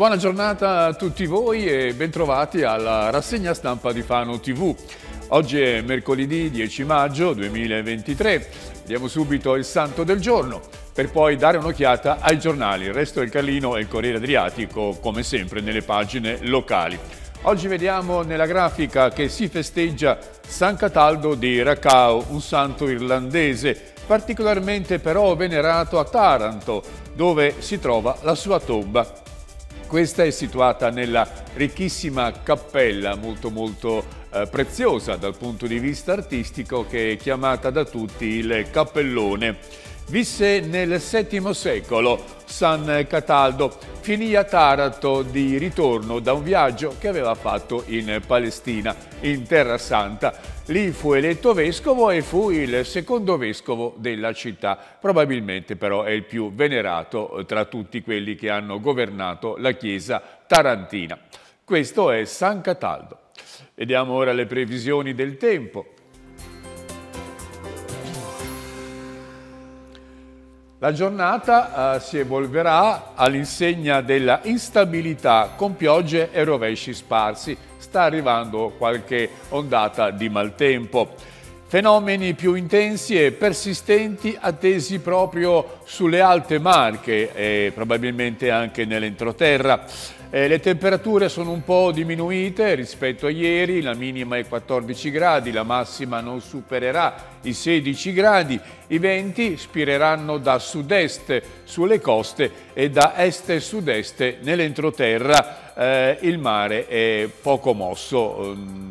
Buona giornata a tutti voi e bentrovati alla rassegna stampa di Fano TV. Oggi è mercoledì 10 maggio 2023. vediamo subito il santo del giorno per poi dare un'occhiata ai giornali. Il resto del Carlino e il Corriere Adriatico, come sempre, nelle pagine locali. Oggi vediamo nella grafica che si festeggia San Cataldo di Racao, un santo irlandese, particolarmente però venerato a Taranto, dove si trova la sua tomba questa è situata nella ricchissima cappella molto molto eh, preziosa dal punto di vista artistico che è chiamata da tutti il Cappellone. Visse nel VII secolo San Cataldo, finì a Taranto di ritorno da un viaggio che aveva fatto in Palestina, in Terra Santa. Lì fu eletto vescovo e fu il secondo vescovo della città. Probabilmente però è il più venerato tra tutti quelli che hanno governato la chiesa tarantina. Questo è San Cataldo. Vediamo ora le previsioni del tempo. La giornata eh, si evolverà all'insegna della instabilità con piogge e rovesci sparsi. Sta arrivando qualche ondata di maltempo. Fenomeni più intensi e persistenti attesi proprio sulle alte marche e probabilmente anche nell'entroterra. Eh, le temperature sono un po' diminuite rispetto a ieri, la minima è 14 gradi, la massima non supererà i 16 gradi, i venti spireranno da sud-est sulle coste e da est e sud-est nell'entroterra, eh, il mare è poco mosso. Ehm,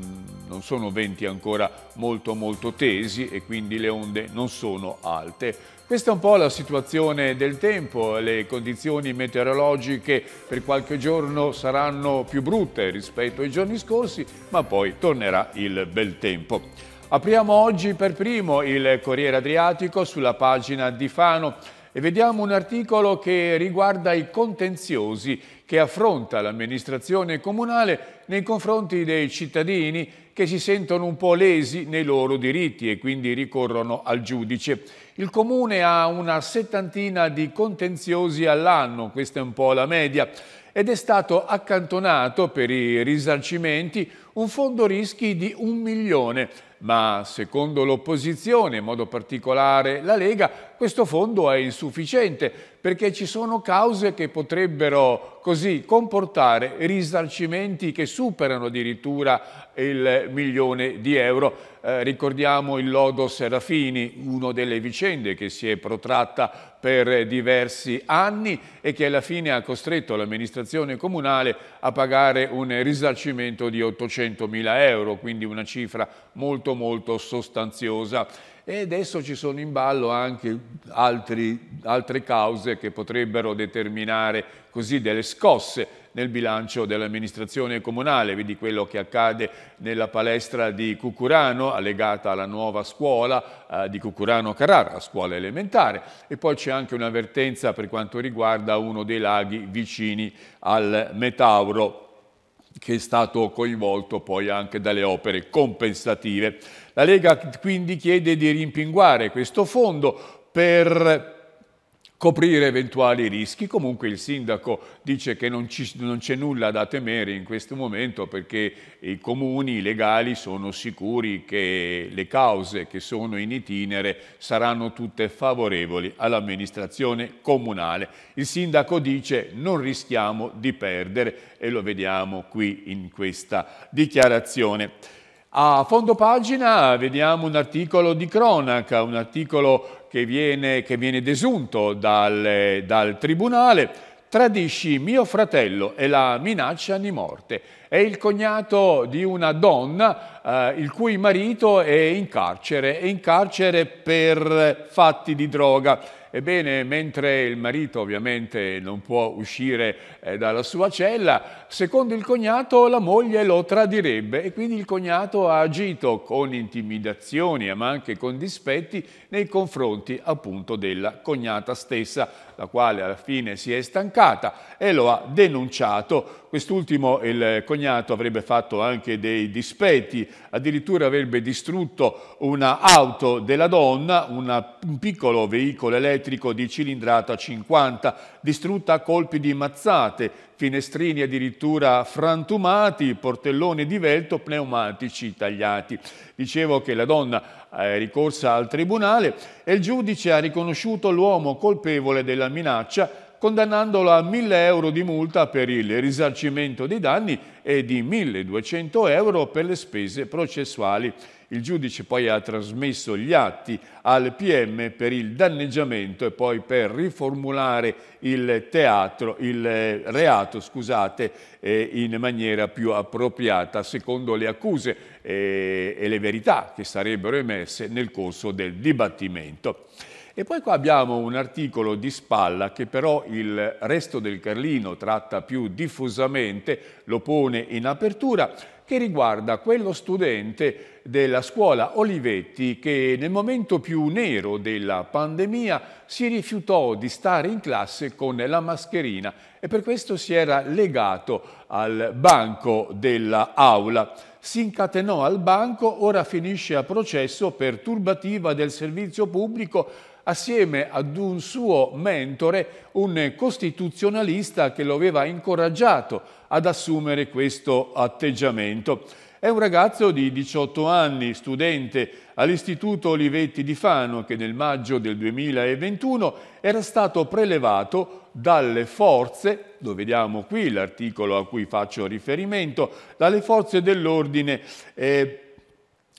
non sono venti ancora molto molto tesi e quindi le onde non sono alte. Questa è un po' la situazione del tempo, le condizioni meteorologiche per qualche giorno saranno più brutte rispetto ai giorni scorsi, ma poi tornerà il bel tempo. Apriamo oggi per primo il Corriere Adriatico sulla pagina di Fano e vediamo un articolo che riguarda i contenziosi che affronta l'amministrazione comunale nei confronti dei cittadini che si sentono un po' lesi nei loro diritti e quindi ricorrono al giudice. Il comune ha una settantina di contenziosi all'anno, questa è un po' la media, ed è stato accantonato per i risarcimenti un fondo rischi di un milione, ma secondo l'opposizione, in modo particolare la Lega, questo fondo è insufficiente perché ci sono cause che potrebbero così comportare risarcimenti che superano addirittura il milione di euro. Eh, ricordiamo il lodo Serafini, una delle vicende che si è protratta per diversi anni e che alla fine ha costretto l'amministrazione comunale a pagare un risarcimento di 800 mila euro, quindi una cifra molto molto sostanziosa. E adesso ci sono in ballo anche altri, altre cause che potrebbero determinare così delle scosse nel bilancio dell'amministrazione comunale. Vedi quello che accade nella palestra di Cucurano, allegata alla nuova scuola eh, di Cucurano Carrara, scuola elementare. E poi c'è anche un'avvertenza per quanto riguarda uno dei laghi vicini al Metauro che è stato coinvolto poi anche dalle opere compensative. La Lega quindi chiede di rimpinguare questo fondo per coprire eventuali rischi. Comunque il sindaco dice che non, c'è nulla da temere in questo momento perché i comuni legali sono sicuri che le cause che sono in itinere saranno tutte favorevoli all'amministrazione comunale. Il sindaco dice non rischiamo di perdere e lo vediamo qui in questa dichiarazione. A fondo pagina vediamo un articolo di cronaca, un articolo che viene, che viene desunto dal, dal tribunale, tradisci mio fratello e la minaccia di morte. È il cognato di una donna eh, il cui marito è in carcere, è in carcere per fatti di droga Ebbene, mentre il marito ovviamente non può uscire eh, dalla sua cella, secondo il cognato la moglie lo tradirebbe e quindi il cognato ha agito con intimidazioni ma anche con dispetti nei confronti appunto della cognata stessa la quale alla fine si è stancata e lo ha denunciato. Quest'ultimo, il cognato, avrebbe fatto anche dei dispetti, addirittura avrebbe distrutto un'auto della donna, una, un piccolo veicolo elettrico di cilindrata 50, distrutta a colpi di mazzate, finestrini addirittura frantumati, portelloni di velto, pneumatici tagliati. Dicevo che la donna ricorsa al tribunale e il giudice ha riconosciuto l'uomo colpevole della minaccia condannandolo a 1.000 euro di multa per il risarcimento dei danni e di 1.200 euro per le spese processuali. Il giudice poi ha trasmesso gli atti al PM per il danneggiamento e poi per riformulare il, teatro, il reato scusate, eh, in maniera più appropriata secondo le accuse eh, e le verità che sarebbero emerse nel corso del dibattimento. E poi qua abbiamo un articolo di spalla che però il resto del Carlino tratta più diffusamente, lo pone in apertura, che riguarda quello studente della scuola Olivetti che nel momento più nero della pandemia si rifiutò di stare in classe con la mascherina e per questo si era legato al banco dell'aula si incatenò al banco, ora finisce a processo per turbativa del servizio pubblico assieme ad un suo mentore, un costituzionalista che lo aveva incoraggiato ad assumere questo atteggiamento. È un ragazzo di 18 anni, studente all'Istituto Olivetti di Fano, che nel maggio del 2021 era stato prelevato dalle forze, lo vediamo qui l'articolo a cui faccio riferimento, dalle forze dell'ordine eh,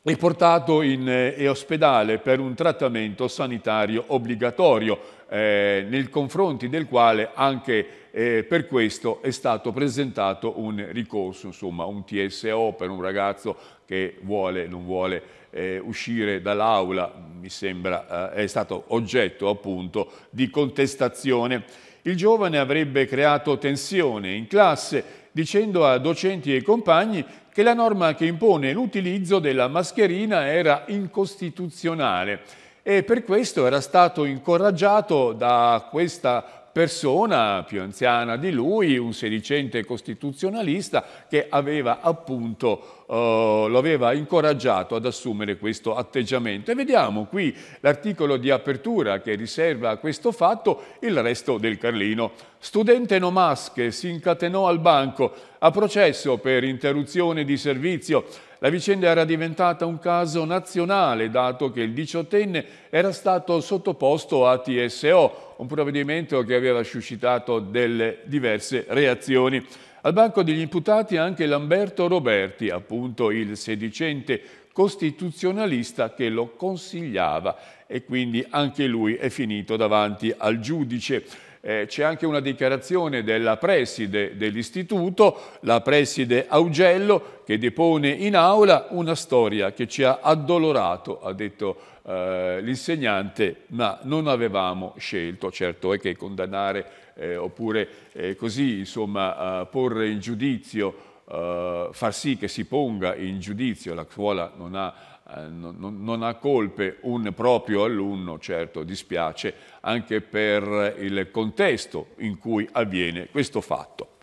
e portato in eh, ospedale per un trattamento sanitario obbligatorio, eh, nei confronti del quale anche eh, per questo è stato presentato un ricorso, insomma un TSO per un ragazzo che vuole, non vuole eh, uscire dall'aula, mi sembra, eh, è stato oggetto appunto di contestazione. Il giovane avrebbe creato tensione in classe dicendo a docenti e compagni che la norma che impone l'utilizzo della mascherina era incostituzionale e per questo era stato incoraggiato da questa persona più anziana di lui, un sedicente costituzionalista che aveva appunto, eh, lo aveva incoraggiato ad assumere questo atteggiamento. E vediamo qui l'articolo di apertura che riserva a questo fatto il resto del Carlino. Studente Nomas che si incatenò al banco a processo per interruzione di servizio la vicenda era diventata un caso nazionale, dato che il diciottenne era stato sottoposto a TSO, un provvedimento che aveva suscitato delle diverse reazioni. Al banco degli imputati anche Lamberto Roberti, appunto il sedicente costituzionalista che lo consigliava e quindi anche lui è finito davanti al giudice. Eh, c'è anche una dichiarazione della preside dell'istituto, la preside Augello, che depone in aula una storia che ci ha addolorato, ha detto eh, l'insegnante, ma non avevamo scelto. Certo è che condannare eh, oppure eh, così, insomma, eh, porre in giudizio, eh, far sì che si ponga in giudizio, la scuola non ha eh, non, non ha colpe un proprio alunno, certo dispiace, anche per il contesto in cui avviene questo fatto.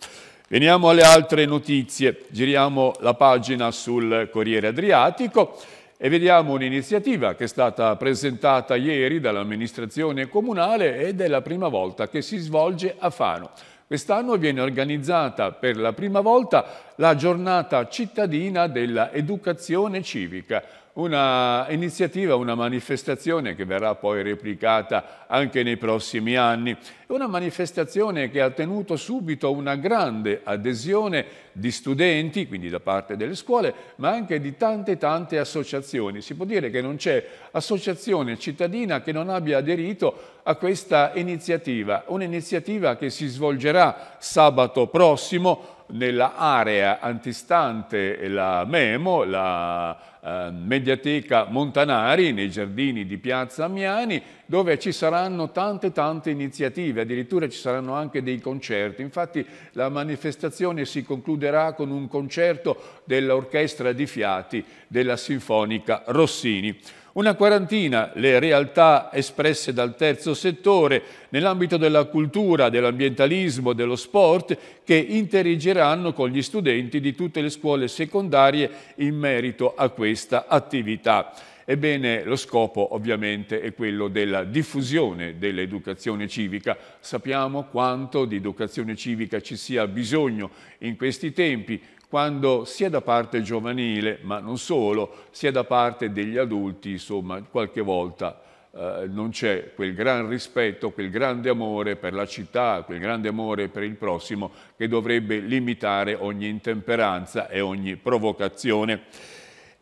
Veniamo alle altre notizie, giriamo la pagina sul Corriere Adriatico e vediamo un'iniziativa che è stata presentata ieri dall'amministrazione comunale ed è la prima volta che si svolge a Fano. Quest'anno viene organizzata per la prima volta la giornata cittadina dell'educazione civica una iniziativa, una manifestazione che verrà poi replicata anche nei prossimi anni, una manifestazione che ha tenuto subito una grande adesione di studenti, quindi da parte delle scuole, ma anche di tante tante associazioni. Si può dire che non c'è associazione cittadina che non abbia aderito a questa iniziativa, un'iniziativa che si svolgerà sabato prossimo nell'area antistante la Memo, la eh, Mediateca Montanari, nei giardini di Piazza Amiani, dove ci saranno tante tante iniziative, addirittura ci saranno anche dei concerti. Infatti la manifestazione si concluderà con un concerto dell'orchestra di fiati della Sinfonica Rossini. Una quarantina le realtà espresse dal terzo settore nell'ambito della cultura, dell'ambientalismo, dello sport che interagiranno con gli studenti di tutte le scuole secondarie in merito a questa attività. Ebbene, lo scopo ovviamente è quello della diffusione dell'educazione civica. Sappiamo quanto di educazione civica ci sia bisogno in questi tempi, quando sia da parte giovanile, ma non solo, sia da parte degli adulti, insomma, qualche volta eh, non c'è quel gran rispetto, quel grande amore per la città, quel grande amore per il prossimo che dovrebbe limitare ogni intemperanza e ogni provocazione.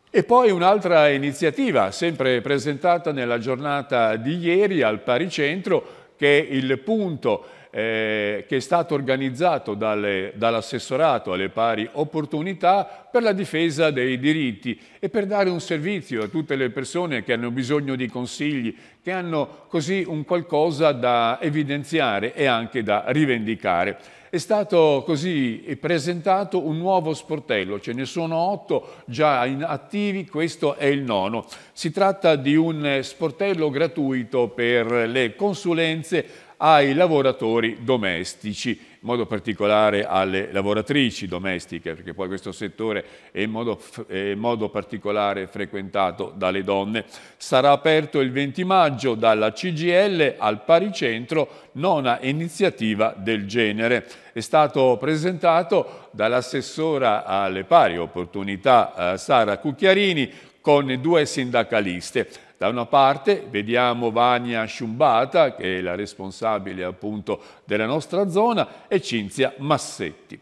E poi un'altra iniziativa, sempre presentata nella giornata di ieri al Paricentro, che è il punto eh, che è stato organizzato dalle, dall'assessorato alle pari opportunità per la difesa dei diritti e per dare un servizio a tutte le persone che hanno bisogno di consigli, che hanno così un qualcosa da evidenziare e anche da rivendicare. È stato così presentato un nuovo sportello, ce ne sono otto già in attivi, questo è il nono. Si tratta di un sportello gratuito per le consulenze ai lavoratori domestici, in modo particolare alle lavoratrici domestiche, perché poi questo settore è in modo, è in modo particolare frequentato dalle donne. Sarà aperto il 20 maggio dalla CGL al Paricentro, nona iniziativa del genere. È stato presentato dall'assessora alle pari opportunità eh, Sara Cucchiarini con due sindacaliste. Da una parte vediamo Vania Sciumbata, che è la responsabile appunto della nostra zona, e Cinzia Massetti.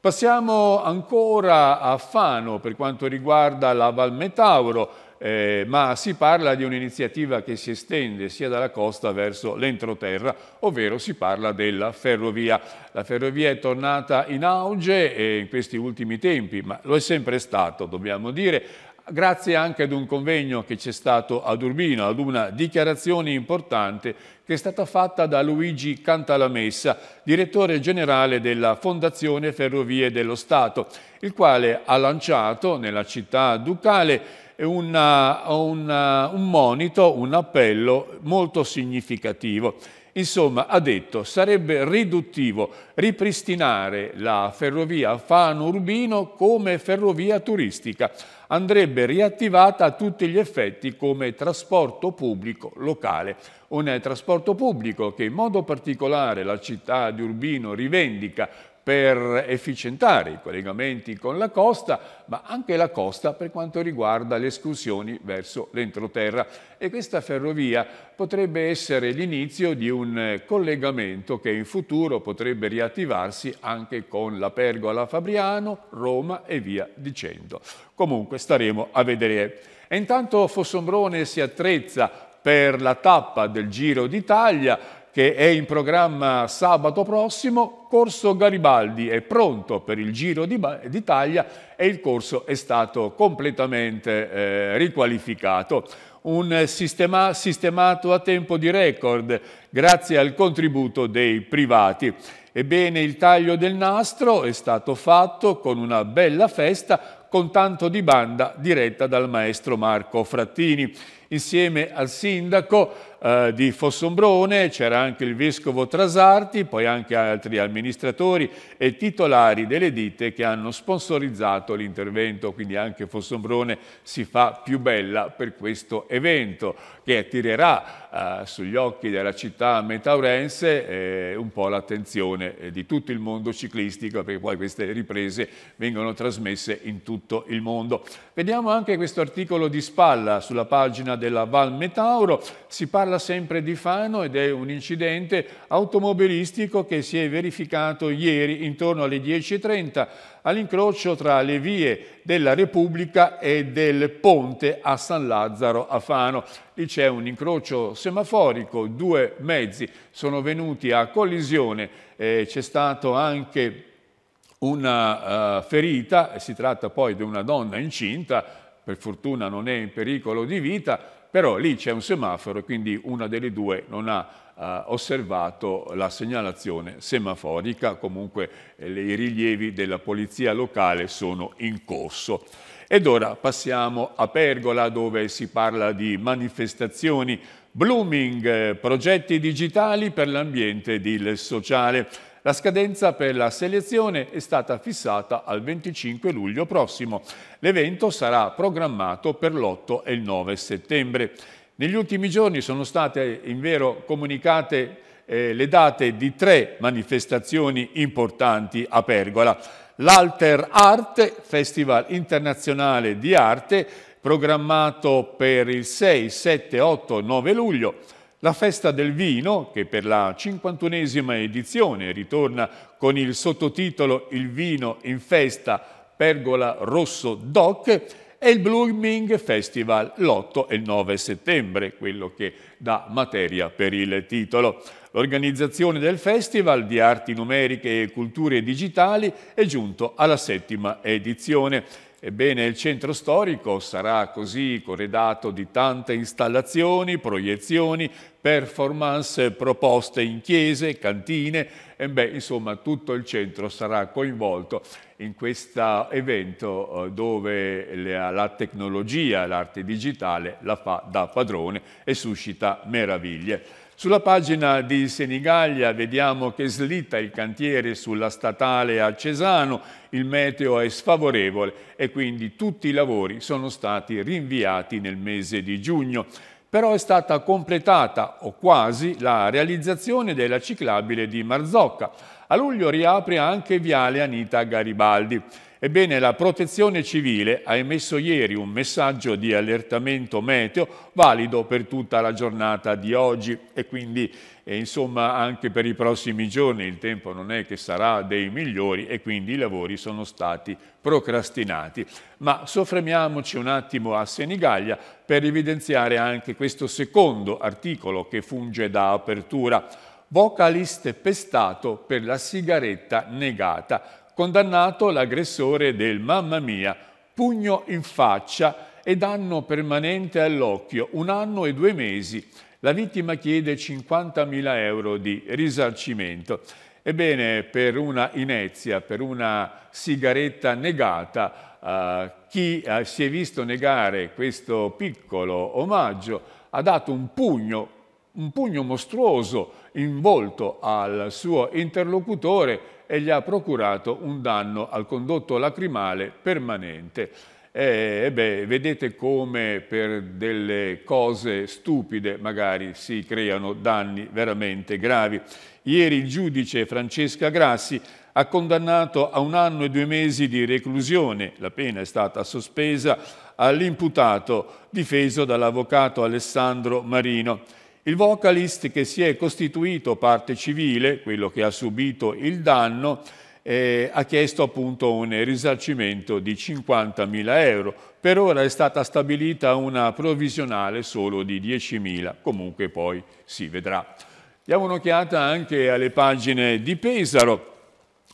Passiamo ancora a Fano per quanto riguarda la Valmetauro, eh, ma si parla di un'iniziativa che si estende sia dalla costa verso l'entroterra, ovvero si parla della ferrovia. La ferrovia è tornata in auge eh, in questi ultimi tempi, ma lo è sempre stato, dobbiamo dire, grazie anche ad un convegno che c'è stato ad Urbino, ad una dichiarazione importante che è stata fatta da Luigi Cantalamessa, direttore generale della Fondazione Ferrovie dello Stato, il quale ha lanciato nella città ducale una, una, un monito, un appello molto significativo. Insomma, ha detto, sarebbe riduttivo ripristinare la ferrovia Fano-Urbino come ferrovia turistica. Andrebbe riattivata a tutti gli effetti come trasporto pubblico locale. Un trasporto pubblico che in modo particolare la città di Urbino rivendica per efficientare i collegamenti con la costa, ma anche la costa per quanto riguarda le escursioni verso l'entroterra. E questa ferrovia potrebbe essere l'inizio di un collegamento che in futuro potrebbe riattivarsi anche con la Pergola Fabriano, Roma e via dicendo. Comunque staremo a vedere. E intanto Fossombrone si attrezza per la tappa del Giro d'Italia che è in programma sabato prossimo, Corso Garibaldi è pronto per il Giro d'Italia e il corso è stato completamente eh, riqualificato. Un sistema, sistemato a tempo di record grazie al contributo dei privati. Ebbene, il taglio del nastro è stato fatto con una bella festa con tanto di banda diretta dal maestro Marco Frattini insieme al sindaco eh, di Fossombrone, c'era anche il vescovo Trasarti, poi anche altri amministratori e titolari delle ditte che hanno sponsorizzato l'intervento, quindi anche Fossombrone si fa più bella per questo evento che attirerà eh, sugli occhi della città metaurense eh, un po' l'attenzione eh, di tutto il mondo ciclistico perché poi queste riprese vengono trasmesse in tutto il mondo. Vediamo anche questo articolo di spalla sulla pagina zona della Val Metauro. Si parla sempre di Fano ed è un incidente automobilistico che si è verificato ieri intorno alle 10.30 all'incrocio tra le vie della Repubblica e del ponte a San Lazzaro a Fano. Lì c'è un incrocio semaforico, due mezzi sono venuti a collisione, eh, c'è stato anche una uh, ferita, si tratta poi di una donna incinta, per fortuna non è in pericolo di vita, però lì c'è un semaforo e quindi una delle due non ha eh, osservato la segnalazione semaforica, comunque eh, i rilievi della polizia locale sono in corso. Ed ora passiamo a Pergola dove si parla di manifestazioni Blooming, eh, progetti digitali per l'ambiente ed il sociale. La scadenza per la selezione è stata fissata al 25 luglio prossimo. L'evento sarà programmato per l'8 e il 9 settembre. Negli ultimi giorni sono state in vero comunicate eh, le date di tre manifestazioni importanti a Pergola. L'Alter Art, Festival Internazionale di Arte, programmato per il 6, 7, 8, 9 luglio, la festa del vino, che per la 51esima edizione ritorna con il sottotitolo Il vino in festa, pergola rosso doc, e il Blooming Festival l'8 e il 9 settembre, quello che dà materia per il titolo. L'organizzazione del Festival di Arti Numeriche e Culture Digitali è giunto alla settima edizione Ebbene, il centro storico sarà così corredato di tante installazioni, proiezioni, performance proposte in chiese, cantine, e beh, insomma tutto il centro sarà coinvolto in questo evento eh, dove la tecnologia, l'arte digitale la fa da padrone e suscita meraviglie. Sulla pagina di Senigallia vediamo che slitta il cantiere sulla statale a Cesano, il meteo è sfavorevole e quindi tutti i lavori sono stati rinviati nel mese di giugno. Però è stata completata, o quasi, la realizzazione della ciclabile di Marzocca. A luglio riapre anche Viale Anita Garibaldi. Ebbene, la protezione civile ha emesso ieri un messaggio di allertamento meteo valido per tutta la giornata di oggi e quindi e insomma anche per i prossimi giorni il tempo non è che sarà dei migliori e quindi i lavori sono stati procrastinati. Ma soffermiamoci un attimo a Senigallia per evidenziare anche questo secondo articolo che funge da apertura. Vocalist pestato per la sigaretta negata condannato l'aggressore del Mamma Mia, pugno in faccia e danno permanente all'occhio, un anno e due mesi. La vittima chiede 50.000 euro di risarcimento. Ebbene, per una inezia, per una sigaretta negata, eh, chi eh, si è visto negare questo piccolo omaggio ha dato un pugno, un pugno mostruoso in volto al suo interlocutore e gli ha procurato un danno al condotto lacrimale permanente. E, beh, vedete come per delle cose stupide magari si creano danni veramente gravi. Ieri il giudice Francesca Grassi ha condannato a un anno e due mesi di reclusione, la pena è stata sospesa, all'imputato difeso dall'avvocato Alessandro Marino. Il vocalist che si è costituito parte civile, quello che ha subito il danno, eh, ha chiesto appunto un risarcimento di 50.000 euro. Per ora è stata stabilita una provvisionale solo di 10.000, comunque poi si vedrà. Diamo un'occhiata anche alle pagine di Pesaro,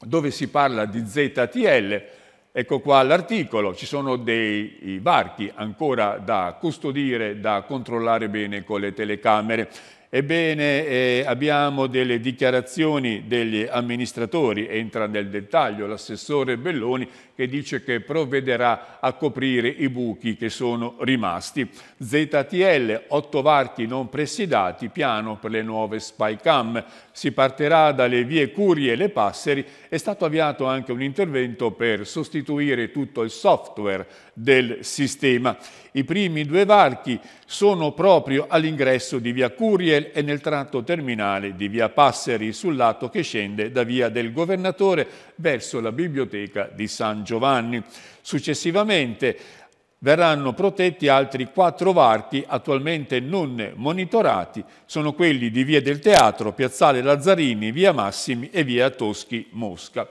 dove si parla di ZTL, Ecco qua l'articolo, ci sono dei varchi ancora da custodire, da controllare bene con le telecamere. Ebbene, eh, abbiamo delle dichiarazioni degli amministratori, entra nel dettaglio l'assessore Belloni che dice che provvederà a coprire i buchi che sono rimasti. ZTL, otto varchi non presidati, piano per le nuove Spycam. Si partirà dalle vie Curie e Le Passeri. È stato avviato anche un intervento per sostituire tutto il software del sistema. I primi due varchi sono proprio all'ingresso di via Curiel e nel tratto terminale di via Passeri sul lato che scende da via del Governatore verso la biblioteca di San Giovanni. Successivamente verranno protetti altri quattro varchi attualmente non monitorati, sono quelli di Via del Teatro, Piazzale Lazzarini, Via Massimi e Via Toschi Mosca.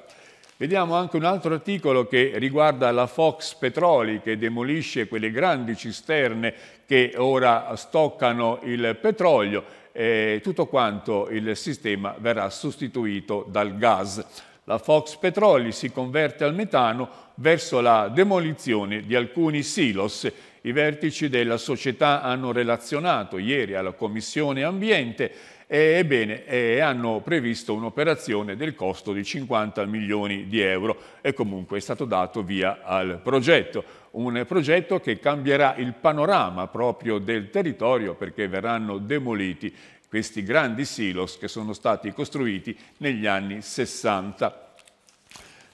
Vediamo anche un altro articolo che riguarda la Fox Petroli che demolisce quelle grandi cisterne che ora stoccano il petrolio e tutto quanto il sistema verrà sostituito dal gas. La Fox Petroli si converte al metano verso la demolizione di alcuni silos i vertici della società hanno relazionato ieri alla Commissione Ambiente ebbene, eh, hanno previsto un'operazione del costo di 50 milioni di euro e comunque è stato dato via al progetto. Un progetto che cambierà il panorama proprio del territorio perché verranno demoliti questi grandi silos che sono stati costruiti negli anni 60.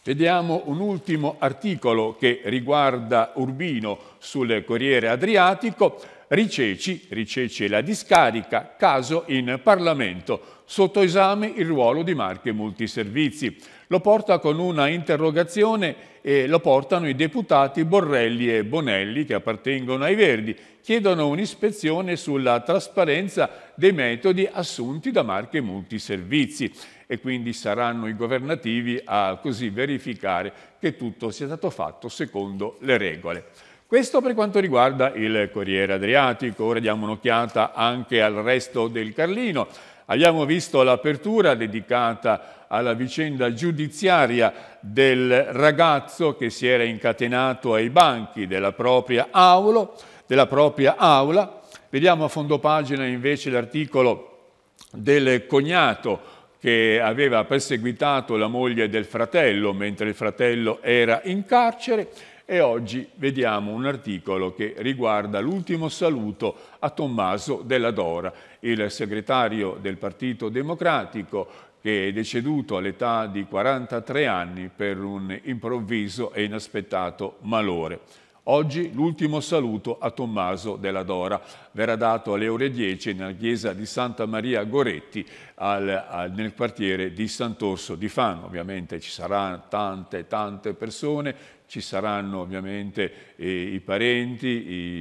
Vediamo un ultimo articolo che riguarda Urbino sul Corriere Adriatico. Riceci, Riceci e la discarica, caso in Parlamento, sotto esame il ruolo di Marche Multiservizi. Lo porta con una interrogazione e lo portano i deputati Borrelli e Bonelli che appartengono ai Verdi. Chiedono un'ispezione sulla trasparenza dei metodi assunti da Marche Multiservizi e quindi saranno i governativi a così verificare che tutto sia stato fatto secondo le regole. Questo per quanto riguarda il Corriere Adriatico, ora diamo un'occhiata anche al resto del Carlino. Abbiamo visto l'apertura dedicata alla vicenda giudiziaria del ragazzo che si era incatenato ai banchi della propria aula. Della propria aula. Vediamo a fondo pagina invece l'articolo del cognato che aveva perseguitato la moglie del fratello mentre il fratello era in carcere e oggi vediamo un articolo che riguarda l'ultimo saluto a Tommaso della Dora, il segretario del Partito Democratico che è deceduto all'età di 43 anni per un improvviso e inaspettato malore. Oggi l'ultimo saluto a Tommaso della Dora verrà dato alle ore 10 nella chiesa di Santa Maria Goretti al, al, nel quartiere di Sant'Orso di Fano. Ovviamente ci saranno tante tante persone ci saranno ovviamente eh, i parenti,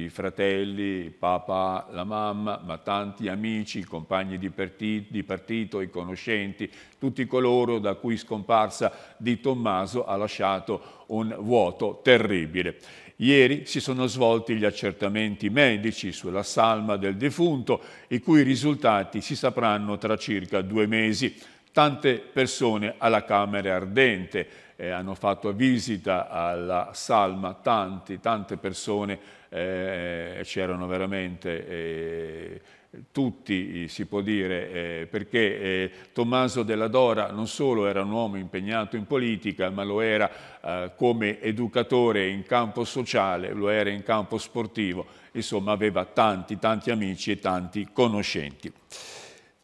i fratelli, il papà, la mamma, ma tanti amici, i compagni di partito, di partito, i conoscenti, tutti coloro da cui scomparsa di Tommaso ha lasciato un vuoto terribile. Ieri si sono svolti gli accertamenti medici sulla salma del defunto, i cui risultati si sapranno tra circa due mesi. Tante persone alla Camera Ardente, eh, hanno fatto visita alla salma tanti, tante persone, eh, c'erano veramente... Eh, tutti eh, si può dire, eh, perché eh, Tommaso della Dora non solo era un uomo impegnato in politica, ma lo era eh, come educatore in campo sociale, lo era in campo sportivo, insomma aveva tanti, tanti amici e tanti conoscenti.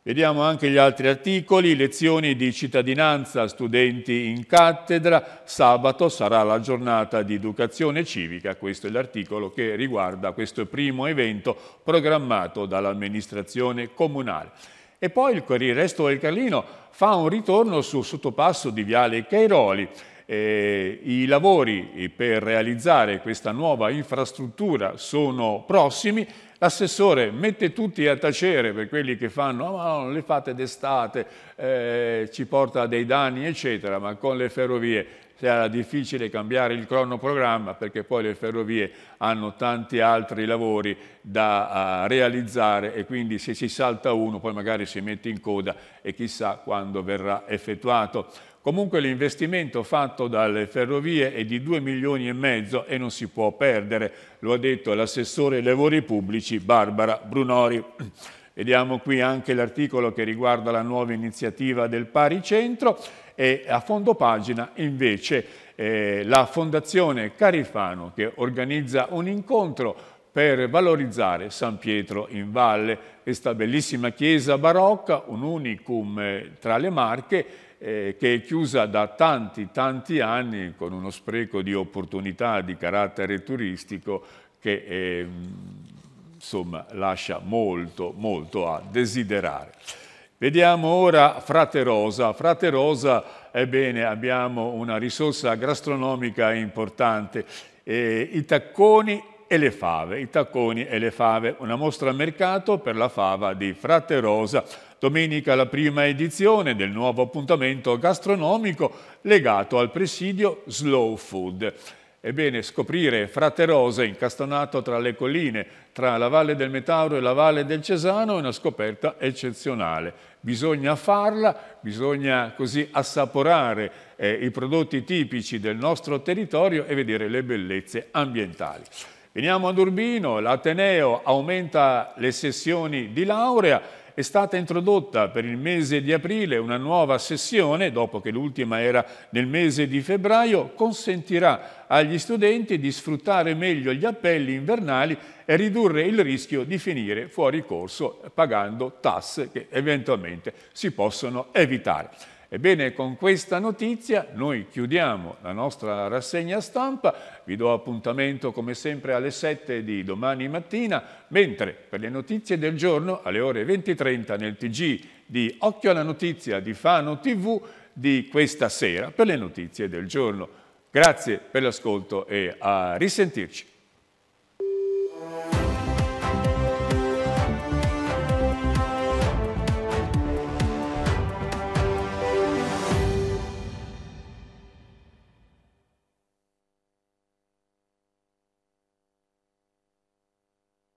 Vediamo anche gli altri articoli, lezioni di cittadinanza, studenti in cattedra, sabato sarà la giornata di educazione civica, questo è l'articolo che riguarda questo primo evento programmato dall'amministrazione comunale. E poi il resto del Carlino fa un ritorno sul sottopasso di Viale Cairoli, eh, I lavori per realizzare questa nuova infrastruttura sono prossimi L'assessore mette tutti a tacere per quelli che fanno, oh, ah, non le fate d'estate, eh, ci porta dei danni, eccetera, ma con le ferrovie sarà difficile cambiare il cronoprogramma perché poi le ferrovie hanno tanti altri lavori da uh, realizzare e quindi se si salta uno poi magari si mette in coda e chissà quando verrà effettuato. Comunque l'investimento fatto dalle ferrovie è di 2 milioni e mezzo e non si può perdere, lo ha detto l'assessore ai lavori pubblici Barbara Brunori. Vediamo qui anche l'articolo che riguarda la nuova iniziativa del Pari Centro e a fondo pagina invece eh, la Fondazione Carifano che organizza un incontro per valorizzare San Pietro in Valle, questa bellissima chiesa barocca, un unicum eh, tra le Marche, eh, che è chiusa da tanti tanti anni con uno spreco di opportunità di carattere turistico che eh, insomma, lascia molto molto a desiderare. Vediamo ora Frate Rosa. Frate Rosa, ebbene, abbiamo una risorsa gastronomica importante. Eh, I tacconi e le fave, i tacconi e le fave, una mostra a mercato per la fava di Frate Rosa. Domenica la prima edizione del nuovo appuntamento gastronomico legato al presidio Slow Food. Ebbene, scoprire Frate Rosa incastonato tra le colline, tra la Valle del Metauro e la Valle del Cesano, è una scoperta eccezionale. Bisogna farla, bisogna così assaporare eh, i prodotti tipici del nostro territorio e vedere le bellezze ambientali. Veniamo ad Urbino, l'Ateneo aumenta le sessioni di laurea, è stata introdotta per il mese di aprile una nuova sessione, dopo che l'ultima era nel mese di febbraio, consentirà agli studenti di sfruttare meglio gli appelli invernali e ridurre il rischio di finire fuori corso pagando tasse che eventualmente si possono evitare. Ebbene, con questa notizia noi chiudiamo la nostra rassegna stampa, vi do appuntamento come sempre alle 7 di domani mattina, mentre per le notizie del giorno alle ore 20.30 nel TG di Occhio alla Notizia di Fano TV di questa sera per le notizie del giorno. Grazie per l'ascolto e a risentirci.